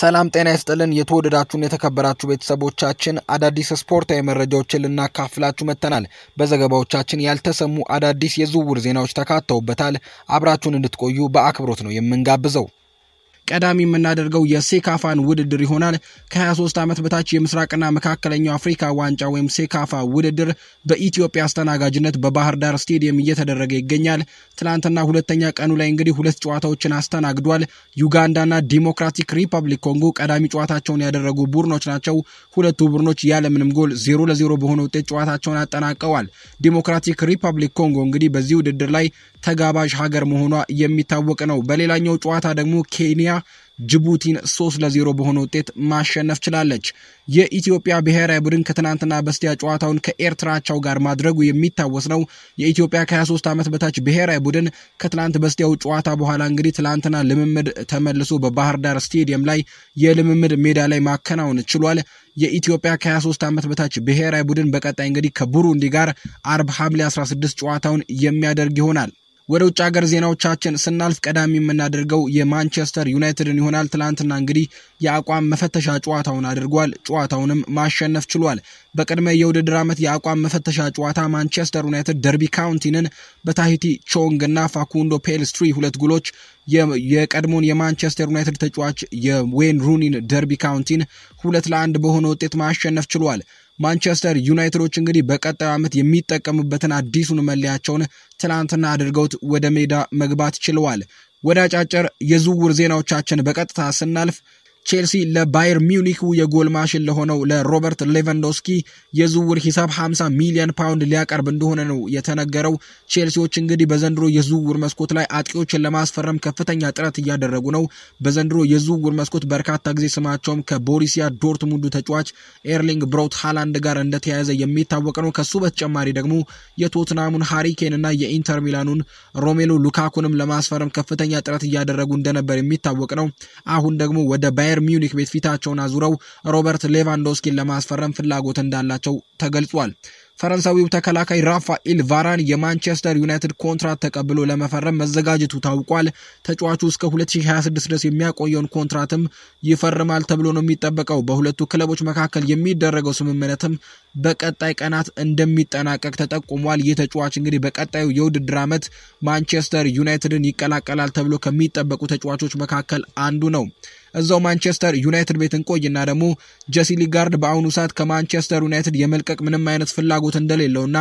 ሰላም ጤና ይስጥልን። የተወደዳችሁን የተከበራችሁ ቤተሰቦቻችን አዳዲስ ስፖርታዊ መረጃዎችን ልናካፍላችሁ መጥተናል። በዘገባዎቻችን ያልተሰሙ አዳዲስ የዝውውር ዜናዎች ተካተውበታል። አብራችሁን እንድትቆዩ በአክብሮት ነው የምንጋብዘው። ቀዳሚ የምናደርገው የሴካፋን ውድድር ይሆናል። ከ23 ዓመት በታች የምስራቅና መካከለኛው አፍሪካ ዋንጫ ወይም ሴካፋ ውድድር በኢትዮጵያ አስተናጋጅነት በባህር ዳር ስቴዲየም እየተደረገ ይገኛል። ትናንትና ሁለተኛ ቀኑ ላይ እንግዲህ ሁለት ጨዋታዎችን አስተናግዷል። ዩጋንዳና ዲሞክራቲክ ሪፐብሊክ ኮንጎ ቀዳሚ ጨዋታቸውን ያደረጉ ቡድኖች ናቸው። ሁለቱ ቡድኖች ያለምንም ጎል ዜሮ ለዜሮ በሆነ ውጤት ጨዋታቸውን አጠናቀዋል። ዲሞክራቲክ ሪፐብሊክ ኮንጎ እንግዲህ በዚህ ውድድር ላይ ተጋባዥ ሀገር መሆኗ የሚታወቅ ነው። በሌላኛው ጨዋታ ደግሞ ኬንያ ጅቡቲን ለ0 በሆነ ውጤት ማሸነፍ ችላለች። የኢትዮጵያ ብሔራዊ ቡድን ከትናንትና በስቲያ ጨዋታውን ከኤርትራቻው ጋር ማድረጉ የሚታወስ ነው። የኢትዮጵያ ከ23 ዓመት በታች ብሔራዊ ቡድን ከትናንት በስቲያው ጨዋታ በኋላ እንግዲህ ትናንትና ልምምድ ተመልሶ በባህር ዳር ስቴዲየም ላይ የልምምድ ሜዳ ላይ ማከናወን ችሏል። የኢትዮጵያ ከ23 ዓመት በታች ብሔራዊ ቡድን በቀጣይ እንግዲህ ከቡሩንዲ ጋር አርብ ሐምሌ 16 ጨዋታውን የሚያደርግ ይሆናል። ወደ ውጭ ሀገር ዜናዎቻችን ስናልፍ ቀዳሚ የምናደርገው የማንቸስተር ዩናይትድን ይሆናል። ትላንትና እንግዲህ የአቋም መፈተሻ ጨዋታውን አድርጓል። ጨዋታውንም ማሸነፍ ችሏል። በቅድመ የውድድር ዓመት የአቋም መፈተሻ ጨዋታ ማንቸስተር ዩናይትድ ደርቢ ካውንቲንን በታሂቲ ቾንግ እና ፋኩንዶ ፔልስትሪ ሁለት ጉሎች የቀድሞን የማንቸስተር ዩናይትድ ተጫዋች የዌን ሩኒን ደርቢ ካውንቲን ሁለት ለአንድ በሆነ ውጤት ማሸነፍ ችሏል። ማንቸስተር ዩናይትዶች እንግዲህ በቀጣዩ ዓመት የሚጠቀሙበትን አዲሱን መለያቸውን ትናንትና አድርገውት ወደ ሜዳ መግባት ችለዋል። ወደ አጫጭር የዝውውር ዜናዎቻችን በቀጥታ ስናልፍ ቼልሲ ለባየር ሚውኒክ የጎል ማሽን ለሆነው ለሮበርት ሌቫንዶስኪ የዝውውር ሂሳብ 50 ሚሊዮን ፓውንድ ሊያቀርብ እንደሆነ ነው የተነገረው። ቼልሲዎች እንግዲህ በዘንድሮ የዝውውር መስኮት ላይ አጥቂዎችን ለማስፈረም ከፍተኛ ጥረት እያደረጉ ነው። በዘንድሮ የዝውውር መስኮት በርካታ ጊዜ ስማቸውም ከቦሪሲያ ዶርትሙንዱ ተጫዋች ኤርሊንግ ብሮት ሃላንድ ጋር እንደተያያዘ የሚታወቅ ነው። ከሱ በተጨማሪ ደግሞ የቶትናሙን ሃሪኬን እና የኢንተር ሚላኑን ሮሜሎ ሉካኩንም ለማስፈረም ከፍተኛ ጥረት እያደረጉ እንደነበር የሚታወቅ ነው። አሁን ደግሞ ወደ ባየር ባየር ሚውኒክ ቤት ፊታቸውን አዙረው ሮበርት ሌቫንዶስኪን ለማስፈረም ፍላጎት እንዳላቸው ተገልጿል። ፈረንሳዊው ተከላካይ ራፋኤል ቫራን የማንቸስተር ዩናይትድ ኮንትራት ተቀብሎ ለመፈረም መዘጋጀቱ ታውቋል። ተጫዋቹ እስከ 2026 ድረስ የሚያቆየውን ኮንትራትም ይፈርማል ተብሎ ነው የሚጠበቀው። በሁለቱ ክለቦች መካከል የሚደረገው ስምምነትም በቀጣይ ቀናት እንደሚጠናቀቅ ተጠቁሟል። ይህ ተጫዋች እንግዲህ በቀጣዩ የውድድር ዓመት ማንቸስተር ዩናይትድን ይቀላቀላል ተብሎ ከሚጠበቁ ተጫዋቾች መካከል አንዱ ነው። እዛው ማንቸስተር ዩናይትድ ቤት እንቆይና ደግሞ ጀሲ ሊጋርድ በአሁኑ ሰዓት ከማንቸስተር ዩናይትድ የመልቀቅ ምንም አይነት ፍላጎት እንደሌለውና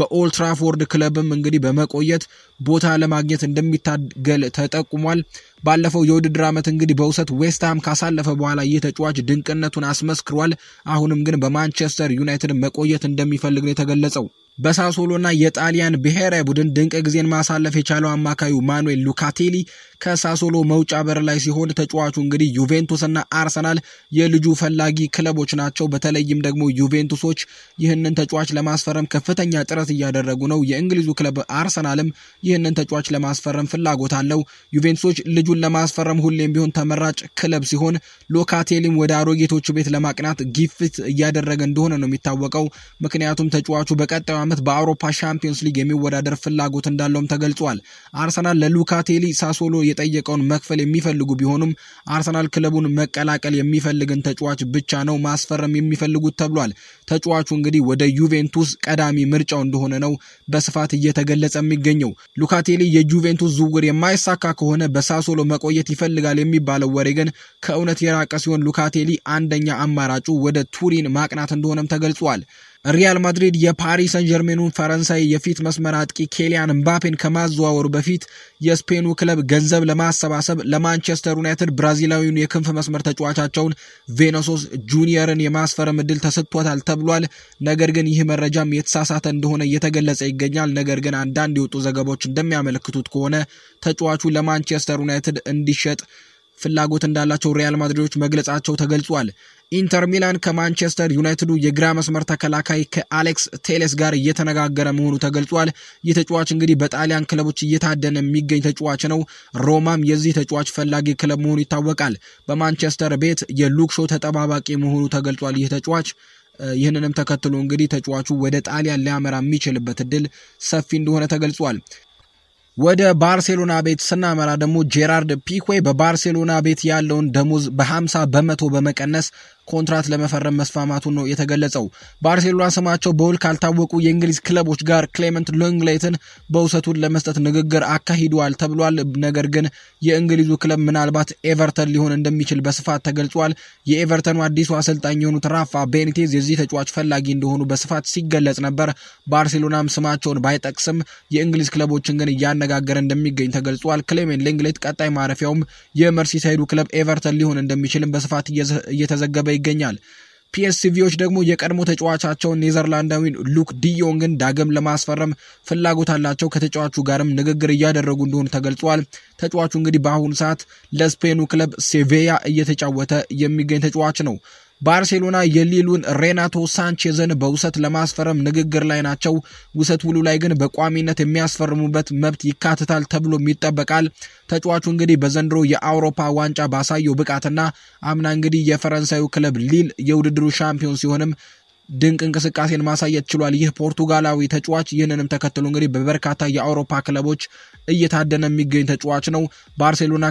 በኦልትራፎርድ ክለብም እንግዲህ በመቆየት ቦታ ለማግኘት እንደሚታገል ተጠቁሟል። ባለፈው የውድድር ዓመት እንግዲህ በውሰት ዌስትሃም ካሳለፈ በኋላ ይህ ተጫዋች ድንቅነቱን አስመስክሯል። አሁንም ግን በማንቸስተር ዩናይትድ መቆየት እንደሚፈልግ ነው የተገለጸው። በሳሶሎና የጣሊያን ብሔራዊ ቡድን ድንቅ ጊዜን ማሳለፍ የቻለው አማካዩ ማኑኤል ሉካቴሊ ከሳሶሎ መውጫ በር ላይ ሲሆን ተጫዋቹ እንግዲህ ዩቬንቱስና አርሰናል የልጁ ፈላጊ ክለቦች ናቸው። በተለይም ደግሞ ዩቬንቱሶች ይህንን ተጫዋች ለማስፈረም ከፍተኛ ጥረት እያደረጉ ነው። የእንግሊዙ ክለብ አርሰናልም ይህንን ተጫዋች ለማስፈረም ፍላጎት አለው። ዩቬንቱሶች ልጁን ለማስፈረም ሁሌም ቢሆን ተመራጭ ክለብ ሲሆን ሎካቴሊም ወደ አሮጌቶቹ ቤት ለማቅናት ግፊት እያደረገ እንደሆነ ነው የሚታወቀው። ምክንያቱም ተጫዋቹ በቀጣዩ ዓመት በአውሮፓ ሻምፒዮንስ ሊግ የሚወዳደር ፍላጎት እንዳለውም ተገልጿል። አርሰናል ለሉካቴሊ ሳሶሎ የጠየቀውን መክፈል የሚፈልጉ ቢሆኑም አርሰናል ክለቡን መቀላቀል የሚፈልግን ተጫዋች ብቻ ነው ማስፈረም የሚፈልጉት ተብሏል። ተጫዋቹ እንግዲህ ወደ ዩቬንቱስ ቀዳሚ ምርጫው እንደሆነ ነው በስፋት እየተገለጸ የሚገኘው። ሉካቴሊ የጁቬንቱስ ዝውውር የማይሳካ ከሆነ በሳሶሎ መቆየት ይፈልጋል የሚባለው ወሬ ግን ከእውነት የራቀ ሲሆን ሉካቴሊ አንደኛ አማራጩ ወደ ቱሪን ማቅናት እንደሆነም ተገልጿል። ሪያል ማድሪድ የፓሪስ ሰን ጀርሜኑን ፈረንሳይ የፊት መስመር አጥቂ ኬሊያን እምባፔን ከማዘዋወሩ በፊት የስፔኑ ክለብ ገንዘብ ለማሰባሰብ ለማንቸስተር ዩናይትድ ብራዚላዊውን የክንፍ መስመር ተጫዋቻቸውን ቬኖሶስ ጁኒየርን የማስፈረም እድል ተሰጥቶታል ተብሏል። ነገር ግን ይህ መረጃም የተሳሳተ እንደሆነ እየተገለጸ ይገኛል። ነገር ግን አንዳንድ የወጡ ዘገባዎች እንደሚያመለክቱት ከሆነ ተጫዋቹ ለማንቸስተር ዩናይትድ እንዲሸጥ ፍላጎት እንዳላቸው ሪያል ማድሪዶች መግለጻቸው ተገልጿል። ኢንተር ሚላን ከማንቸስተር ዩናይትዱ የግራ መስመር ተከላካይ ከአሌክስ ቴሌስ ጋር እየተነጋገረ መሆኑ ተገልጿል። ይህ ተጫዋች እንግዲህ በጣሊያን ክለቦች እየታደነ የሚገኝ ተጫዋች ነው። ሮማም የዚህ ተጫዋች ፈላጊ ክለብ መሆኑ ይታወቃል። በማንቸስተር ቤት የሉክሾ ተጠባባቂ መሆኑ ተገልጿል። ይህ ተጫዋች ይህንንም ተከትሎ እንግዲህ ተጫዋቹ ወደ ጣሊያን ሊያመራ የሚችልበት እድል ሰፊ እንደሆነ ተገልጿል። ወደ ባርሴሎና ቤት ስናመራ ደግሞ ጄራርድ ፒኩዌ በባርሴሎና ቤት ያለውን ደሞዝ በ50 በመቶ በመቀነስ ኮንትራት ለመፈረም መስማማቱን ነው የተገለጸው። ባርሴሎና ስማቸው በውል ካልታወቁ የእንግሊዝ ክለቦች ጋር ክሌመንት ሎንግሌትን በውሰቱን ለመስጠት ንግግር አካሂደዋል ተብሏል። ነገር ግን የእንግሊዙ ክለብ ምናልባት ኤቨርተን ሊሆን እንደሚችል በስፋት ተገልጿል። የኤቨርተኑ አዲሱ አሰልጣኝ የሆኑት ራፋ ቤኒቴዝ የዚህ ተጫዋች ፈላጊ እንደሆኑ በስፋት ሲገለጽ ነበር። ባርሴሎናም ስማቸውን ባይጠቅስም የእንግሊዝ ክለቦችን ግን እያነጋገረ እንደሚገኝ ተገልጿል። ክሌመንት ሎንግሌት ቀጣይ ማረፊያውም የመርሲሳይዱ ክለብ ኤቨርተን ሊሆን እንደሚችልም በስፋት እየተዘገበ ይገኛል። ፒኤስቪዎች ደግሞ የቀድሞ ተጫዋቻቸውን ኔዘርላንዳዊን ሉክ ዲዮንግን ዳግም ለማስፈረም ፍላጎት አላቸው። ከተጫዋቹ ጋርም ንግግር እያደረጉ እንደሆኑ ተገልጿል። ተጫዋቹ እንግዲህ በአሁኑ ሰዓት ለስፔኑ ክለብ ሴቬያ እየተጫወተ የሚገኝ ተጫዋች ነው። ባርሴሎና የሊሉን ሬናቶ ሳንቼዝን በውሰት ለማስፈረም ንግግር ላይ ናቸው። ውሰት ውሉ ላይ ግን በቋሚነት የሚያስፈርሙበት መብት ይካትታል ተብሎም ይጠበቃል። ተጫዋቹ እንግዲህ በዘንድሮ የአውሮፓ ዋንጫ ባሳየው ብቃትና አምና እንግዲህ የፈረንሳዩ ክለብ ሊል የውድድሩ ሻምፒዮን ሲሆንም ድንቅ እንቅስቃሴን ማሳየት ችሏል። ይህ ፖርቱጋላዊ ተጫዋች ይህንንም ተከትሎ እንግዲህ በበርካታ የአውሮፓ ክለቦች እየታደነ የሚገኝ ተጫዋች ነው። ባርሴሎና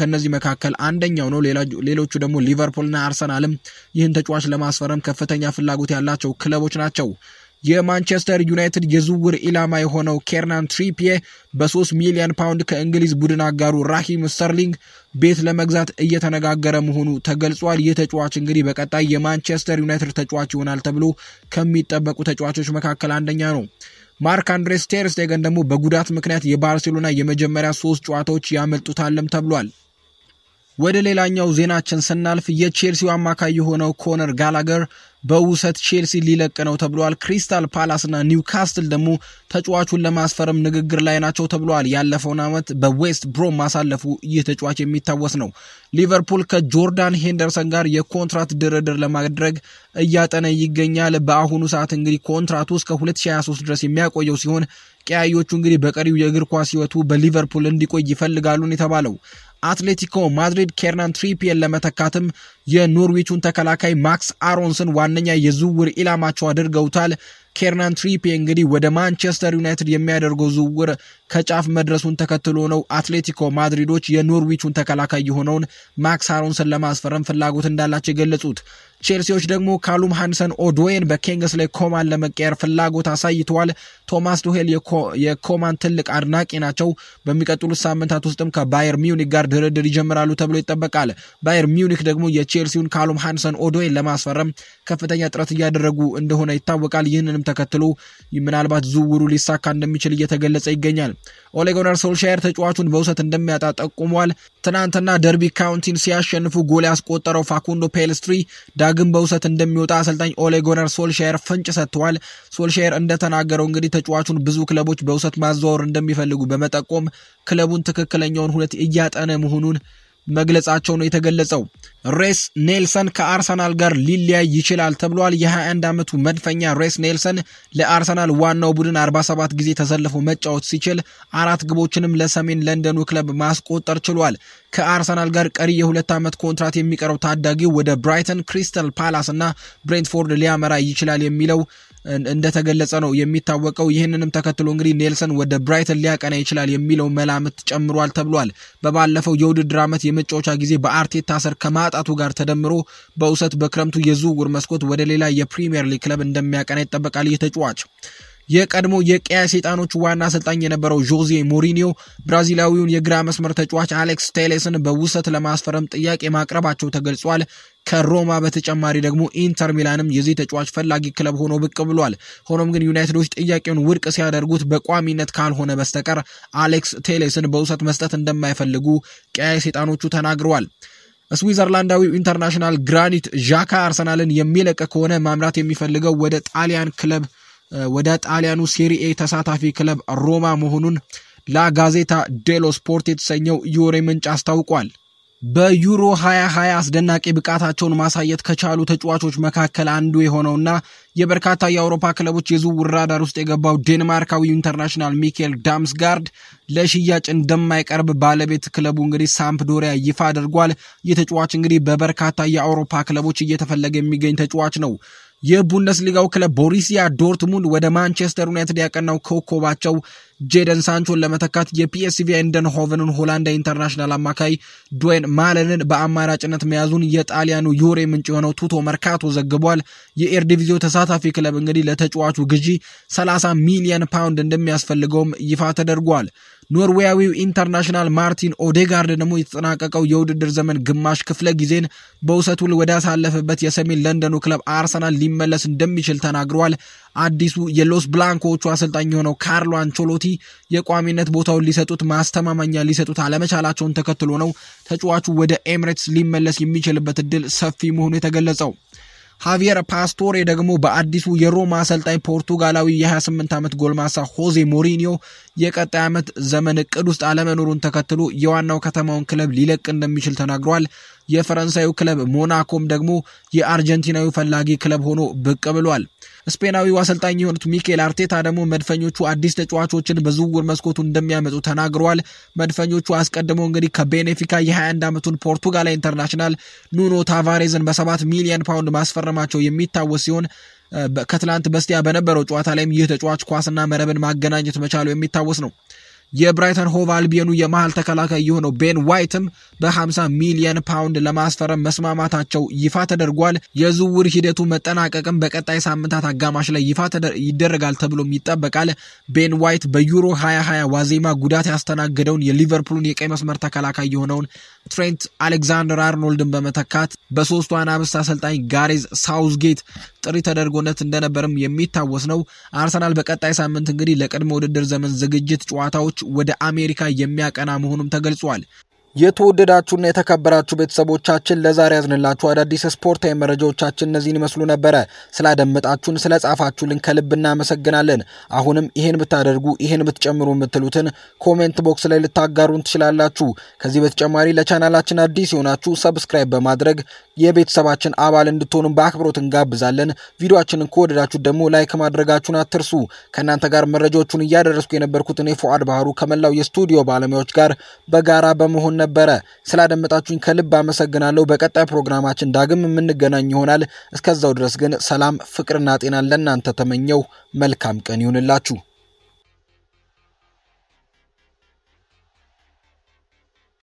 ከነዚህ መካከል አንደኛው ነው። ሌሎቹ ደግሞ ሊቨርፑልና አርሰናልም ይህን ተጫዋች ለማስፈረም ከፍተኛ ፍላጎት ያላቸው ክለቦች ናቸው። የማንቸስተር ዩናይትድ የዝውውር ኢላማ የሆነው ኬርናን ትሪፒዬ በ3 ሚሊዮን ፓውንድ ከእንግሊዝ ቡድን አጋሩ ራሂም ስተርሊንግ ቤት ለመግዛት እየተነጋገረ መሆኑ ተገልጿል። ይህ ተጫዋች እንግዲህ በቀጣይ የማንቸስተር ዩናይትድ ተጫዋች ይሆናል ተብሎ ከሚጠበቁ ተጫዋቾች መካከል አንደኛ ነው። ማርክ አንድሬስ ቴር ደግሞ በጉዳት ምክንያት የባርሴሎና የመጀመሪያ ሶስት ጨዋታዎች ያመልጡታልም ተብሏል። ወደ ሌላኛው ዜናችን ስናልፍ የቼልሲው አማካይ የሆነው ኮነር ጋላገር በውሰት ቼልሲ ሊለቅ ነው ተብሏል። ክሪስታል ፓላስና ኒውካስትል ደግሞ ተጫዋቹን ለማስፈረም ንግግር ላይ ናቸው ተብሏል። ያለፈውን ዓመት በዌስት ብሮም ማሳለፉ ይህ ተጫዋች የሚታወስ ነው። ሊቨርፑል ከጆርዳን ሄንደርሰን ጋር የኮንትራት ድርድር ለማድረግ እያጠነ ይገኛል። በአሁኑ ሰዓት እንግዲህ ኮንትራቱ እስከ 2023 ድረስ የሚያቆየው ሲሆን ቀያዮቹ እንግዲህ በቀሪው የእግር ኳስ ህይወቱ በሊቨርፑል እንዲቆይ ይፈልጋሉን የተባለው አትሌቲኮ ማድሪድ ኬርናን ትሪፒየን ለመተካትም የኖርዊቹን ተከላካይ ማክስ አሮንስን ዋነኛ የዝውውር ኢላማቸው አድርገውታል። ኬርናን ትሪፒ እንግዲህ ወደ ማንቸስተር ዩናይትድ የሚያደርገው ዝውውር ከጫፍ መድረሱን ተከትሎ ነው አትሌቲኮ ማድሪዶች የኖርዊቹን ተከላካይ የሆነውን ማክስ አሮንስን ለማስፈረም ፍላጎት እንዳላቸው የገለጹት። ቼልሲዎች ደግሞ ካሉም ሃንሰን ኦድዌን ላይ ኮማን ለመቀየር ፍላጎት አሳይተዋል። ቶማስ ዱሄል የኮማን ትልቅ አድናቂ ናቸው። በሚቀጥሉት ሳምንታት ውስጥም ከባየር ሚውኒክ ጋር ድርድር ይጀምራሉ ተብሎ ይጠበቃል። ባየር ሚውኒክ ደግሞ የቼልሲውን ካሉም ሃንሰን ኦድዌን ለማስፈረም ከፍተኛ ጥረት እያደረጉ እንደሆነ ይታወቃል። ይህንንም ተከትሎ ምናልባት ዝውውሩ ሊሳካ እንደሚችል እየተገለጸ ይገኛል። ኦሌጎነር ሶልሻየር ተጫዋቹን በውሰት እንደሚያጣ ጠቁሟል። ትናንትና ደርቢ ካውንቲን ሲያሸንፉ ጎል ያስቆጠረው ፋኩንዶ ፔልስትሪ ዳግም በውሰት እንደሚወጣ አሰልጣኝ ኦሌጎነር ሶልሻየር ፍንጭ ሰጥተዋል። ሶልሻየር እንደተናገረው እንግዲህ ተጫዋቹን ብዙ ክለቦች በውሰት ማዘዋወር እንደሚፈልጉ በመጠቆም ክለቡን ትክክለኛውን ሁነት እያጠነ መሆኑን መግለጻቸው ነው የተገለጸው። ሬስ ኔልሰን ከአርሰናል ጋር ሊለያይ ይችላል ተብሏል። የ21 ዓመቱ መድፈኛ ሬስ ኔልሰን ለአርሰናል ዋናው ቡድን 47 ጊዜ ተሰልፎ መጫወት ሲችል አራት ግቦችንም ለሰሜን ለንደኑ ክለብ ማስቆጠር ችሏል። ከአርሰናል ጋር ቀሪ የሁለት ዓመት ኮንትራት የሚቀረው ታዳጊው ወደ ብራይተን፣ ክሪስተል ፓላስ እና ብሬንትፎርድ ሊያመራ ይችላል የሚለው እንደተገለጸ ነው የሚታወቀው። ይህንንም ተከትሎ እንግዲህ ኔልሰን ወደ ብራይተን ሊያቀና ይችላል የሚለው መላምት ጨምሯል ተብሏል። በባለፈው የውድድር ዓመት የመጫወቻ ጊዜ በአርቴታ ስር ከማጣቱ ጋር ተደምሮ በውሰት በክረምቱ የዝውውር መስኮት ወደ ሌላ የፕሪሚየር ሊግ ክለብ እንደሚያቀና ይጠበቃል ይህ ተጫዋች የቀድሞ የቀያ ሰይጣኖች ዋና አሰልጣኝ የነበረው ዦዜ ሞሪኒዮ ብራዚላዊውን የግራ መስመር ተጫዋች አሌክስ ቴሌስን በውሰት ለማስፈረም ጥያቄ ማቅረባቸው ተገልጿል። ከሮማ በተጨማሪ ደግሞ ኢንተር ሚላንም የዚህ ተጫዋች ፈላጊ ክለብ ሆኖ ብቅ ብሏል። ሆኖም ግን ዩናይትዶች ጥያቄውን ውድቅ ሲያደርጉት በቋሚነት ካልሆነ በስተቀር አሌክስ ቴሌስን በውሰት መስጠት እንደማይፈልጉ ቀያ ሰይጣኖቹ ተናግረዋል። ስዊዘርላንዳዊው ኢንተርናሽናል ግራኒት ዣካ አርሰናልን የሚለቅ ከሆነ ማምራት የሚፈልገው ወደ ጣሊያን ክለብ ወደ ጣሊያኑ ሴሪኤ ተሳታፊ ክለብ ሮማ መሆኑን ላጋዜታ ዴሎ ስፖርት የተሰኘው ዩሬ ምንጭ አስታውቋል። በዩሮ 2020 አስደናቂ ብቃታቸውን ማሳየት ከቻሉ ተጫዋቾች መካከል አንዱ የሆነውና የበርካታ የአውሮፓ ክለቦች የዝውውር ራዳር ውስጥ የገባው ዴንማርካዊ ኢንተርናሽናል ሚኬል ዳምስጋርድ ለሽያጭ እንደማይቀርብ ባለቤት ክለቡ እንግዲህ ሳምፕዶሪያ ይፋ አድርጓል። ይህ ተጫዋች እንግዲህ በበርካታ የአውሮፓ ክለቦች እየተፈለገ የሚገኝ ተጫዋች ነው። የቡንደስሊጋው ክለብ ቦሪሲያ ዶርትሙንድ ወደ ማንቸስተር ዩናይትድ ያቀናው ኮከባቸው ጄደን ሳንቾን ለመተካት የፒኤስቪ ሆቨንን ሆላንዳ ኢንተርናሽናል አማካይ ድዌን ማለንን በአማራጭነት መያዙን የጣሊያኑ ዩሬ ምንጭ የሆነው ቱቶ መርካቶ ዘግቧል። ዲቪዚዮ ተሳታፊ ክለብ እንግዲህ ለተጫዋቹ ግዢ 30 ሚሊየን ፓውንድ እንደሚያስፈልገውም ይፋ ተደርጓል። ኖርዌያዊው ኢንተርናሽናል ማርቲን ኦዴጋርድ ደግሞ የተጠናቀቀው የውድድር ዘመን ግማሽ ክፍለ ጊዜን በውሰት ውል ወዳሳለፈበት የሰሜን ለንደኑ ክለብ አርሰናል ሊመለስ እንደሚችል ተናግሯል። አዲሱ የሎስ ብላንኮዎቹ አሰልጣኝ የሆነው ካርሎ አንቾሎቲ የቋሚነት ቦታውን ሊሰጡት ማስተማመኛ ሊሰጡት አለመቻላቸውን ተከትሎ ነው ተጫዋቹ ወደ ኤምሬትስ ሊመለስ የሚችልበት እድል ሰፊ መሆኑ የተገለጸው። ሃቪየር ፓስቶሬ ደግሞ በአዲሱ የሮማ አሰልጣኝ ፖርቱጋላዊ የ28 ዓመት ጎልማሳ ሆዜ ሞሪኒዮ የቀጣይ ዓመት ዘመን እቅድ ውስጥ አለመኖሩን ተከትሎ የዋናው ከተማውን ክለብ ሊለቅ እንደሚችል ተናግሯል። የፈረንሳዩ ክለብ ሞናኮም ደግሞ የአርጀንቲናዊ ፈላጊ ክለብ ሆኖ ብቅ ብሏል። ስፔናዊው አሰልጣኝ የሆኑት ሚኬል አርቴታ ደግሞ መድፈኞቹ አዲስ ተጫዋቾችን በዝውውር መስኮቱ እንደሚያመጡ ተናግረዋል። መድፈኞቹ አስቀድሞ እንግዲህ ከቤኔፊካ የ21 ዓመቱን ፖርቱጋላ ኢንተርናሽናል ኑኖ ታቫሬዝን በሰባት ሚሊዮን ፓውንድ ማስፈረማቸው የሚታወስ ሲሆን ከትላንት በስቲያ በነበረው ጨዋታ ላይም ይህ ተጫዋች ኳስና መረብን ማገናኘት መቻሉ የሚታወስ ነው። የብራይተን ሆቭ አልቢየኑ የመሃል ተከላካይ የሆነው ቤን ዋይትም በ50 ሚሊየን ፓውንድ ለማስፈረም መስማማታቸው ይፋ ተደርጓል። የዝውውር ሂደቱ መጠናቀቅም በቀጣይ ሳምንታት አጋማሽ ላይ ይፋ ይደረጋል ተብሎም ይጠበቃል። ቤን ዋይት በዩሮ 2020 ዋዜማ ጉዳት ያስተናገደውን የሊቨርፑልን የቀይ መስመር ተከላካይ የሆነውን ትሬንት አሌክዛንደር አርኖልድን በመተካት በሶስቱ አናብስት አሰልጣኝ ጋሬዝ ሳውዝጌት ጥሪ ተደርጎነት እንደነበርም የሚታወስ ነው። አርሰናል በቀጣይ ሳምንት እንግዲህ ለቅድመ ውድድር ዘመን ዝግጅት ጨዋታዎች ወደ አሜሪካ የሚያቀና መሆኑም ተገልጿል። የተወደዳችሁና የተከበራችሁ ቤተሰቦቻችን ለዛሬ ያዝንላችሁ አዳዲስ ስፖርታዊ መረጃዎቻችን እነዚህን ይመስሉ ነበረ። ስላደመጣችሁን፣ ስለ ጻፋችሁልን ከልብ እናመሰግናለን። አሁንም ይህን ብታደርጉ ይሄን ብትጨምሩ የምትሉትን ኮሜንት ቦክስ ላይ ልታጋሩን ትችላላችሁ። ከዚህ በተጨማሪ ለቻናላችን አዲስ የሆናችሁ ሰብስክራይብ በማድረግ የቤተሰባችን አባል እንድትሆኑ በአክብሮት እንጋብዛለን። ቪዲዮችንን ከወደዳችሁ ደግሞ ላይክ ማድረጋችሁን አትርሱ። ከእናንተ ጋር መረጃዎቹን እያደረስኩ የነበርኩት እኔ የፉአድ ባህሩ ከመላው የስቱዲዮ ባለሙያዎች ጋር በጋራ በመሆን ነበረ። ስላደመጣችሁኝ ከልብ አመሰግናለሁ። በቀጣይ ፕሮግራማችን ዳግም የምንገናኝ ይሆናል። እስከዛው ድረስ ግን ሰላም፣ ፍቅርና ጤናን ለእናንተ ተመኘው። መልካም ቀን ይሁንላችሁ።